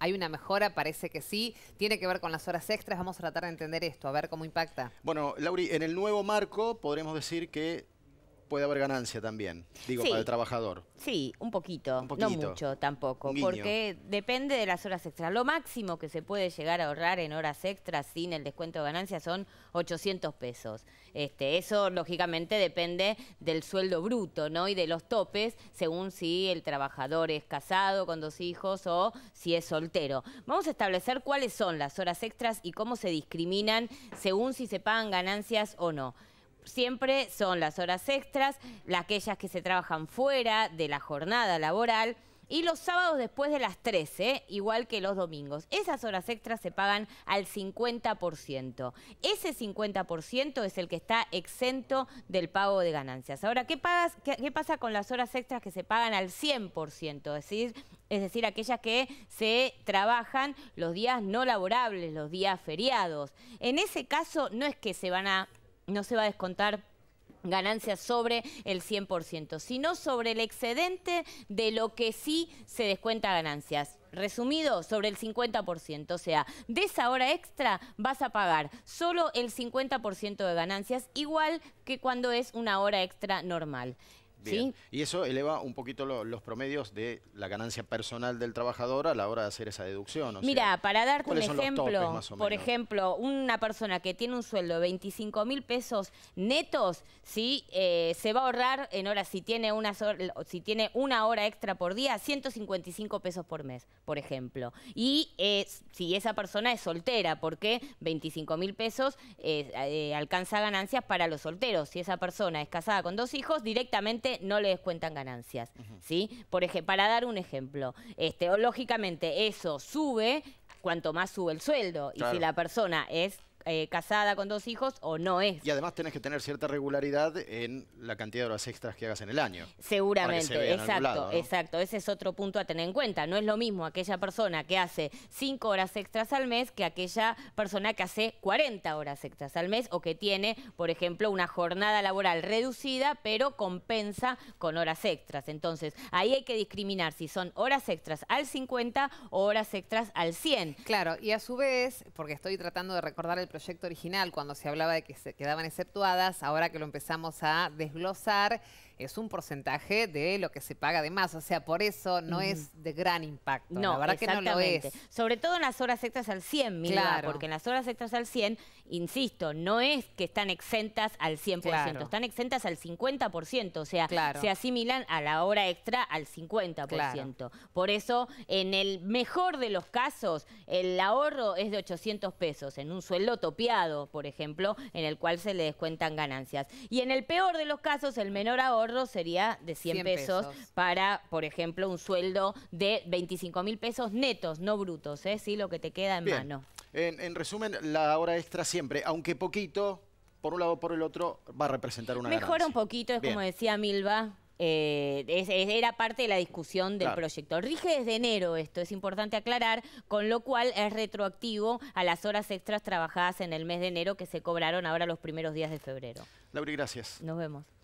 hay una mejora, parece que sí. Tiene que ver con las horas extras. Vamos a tratar de entender esto, a ver cómo impacta. Bueno, Lauri, en el nuevo marco podremos decir que puede haber ganancia también, digo, para el trabajador. Sí, un poquito, no mucho tampoco, porque depende de las horas extras. Lo máximo que se puede llegar a ahorrar en horas extras sin el descuento de ganancia son 800 pesos. Este, eso, lógicamente, depende del sueldo bruto ¿no? y de los topes, según si el trabajador es casado con dos hijos o si es soltero. Vamos a establecer cuáles son las horas extras y cómo se discriminan según si se pagan ganancias o no siempre son las horas extras, aquellas que se trabajan fuera de la jornada laboral y los sábados después de las 13, igual que los domingos. Esas horas extras se pagan al 50%. Ese 50% es el que está exento del pago de ganancias. Ahora, ¿qué, pasa con las horas extras que se pagan al 100%? decir, es decir, aquellas que se trabajan los días no laborables, los días feriados. En ese caso no es que se van a no se va a descontar ganancias sobre el 100%, sino sobre el excedente de lo que sí se descuenta ganancias. Resumido, sobre el 50%, o sea, de esa hora extra vas a pagar solo el 50% de ganancias, igual que cuando es una hora extra normal. Y eso eleva un poquito los promedios de la ganancia personal del trabajador a la hora de hacer esa deducción. Mira, para darte un ejemplo, por ejemplo, una persona que tiene un sueldo de 25 mil pesos netos, ¿sí? Eh, se va a ahorrar en horas, si tiene, una, si tiene una hora extra por día, 155 pesos por mes, por ejemplo. Y si esa persona es soltera, porque 25 mil pesos eh, eh, alcanza ganancias para los solteros. Si esa persona es casada con dos hijos, directamente no le descuentan ganancias, ¿sí? Por ejemplo, para dar un ejemplo, este, lógicamente eso sube cuanto más sube el sueldo. Y si la persona es eh, casada con dos hijos o no es. Y además tenés que tener cierta regularidad en la cantidad de horas extras que hagas en el año. Seguramente, exacto, exacto. Ese es otro punto a tener en cuenta. No es lo mismo aquella persona que hace cinco horas extras al mes que aquella persona que hace 40 horas extras al mes o que tiene, por ejemplo, una jornada laboral reducida pero compensa con horas extras. Entonces, ahí hay que discriminar si son horas extras al 50 o horas extras al 100. Claro, y a su vez, porque estoy tratando de recordar el original, cuando se hablaba de que se quedaban exceptuadas, ahora que lo empezamos a desglosar, es un porcentaje de lo que se paga de más. O sea, por eso no es de gran impacto. No, la verdad que no lo es. Sobre todo en las horas extras al 100, mira, porque en las horas extras al 100, insisto, no es que están exentas al 100%, están exentas al 50%, o sea, se asimilan a la hora extra al 50%. Por eso, en el mejor de los casos, el ahorro es de 800 pesos, en un sueldo por ejemplo, en el cual se le descuentan ganancias. Y en el peor de los casos, el menor ahorro sería de 100, pesos, para, por ejemplo, un sueldo de 25 mil pesos netos, no brutos, ¿eh? sí, lo que te queda en mano. En, en resumen, la hora extra siempre, aunque poquito, por un lado o por el otro, va a representar una Mejora un poquito, es como decía Milva, eh, era parte de la discusión del proyecto. Rige desde enero esto, es importante aclarar, con lo cual es retroactivo a las horas extras trabajadas en el mes de enero que se cobraron ahora los primeros días de febrero. Laura, gracias. Nos vemos.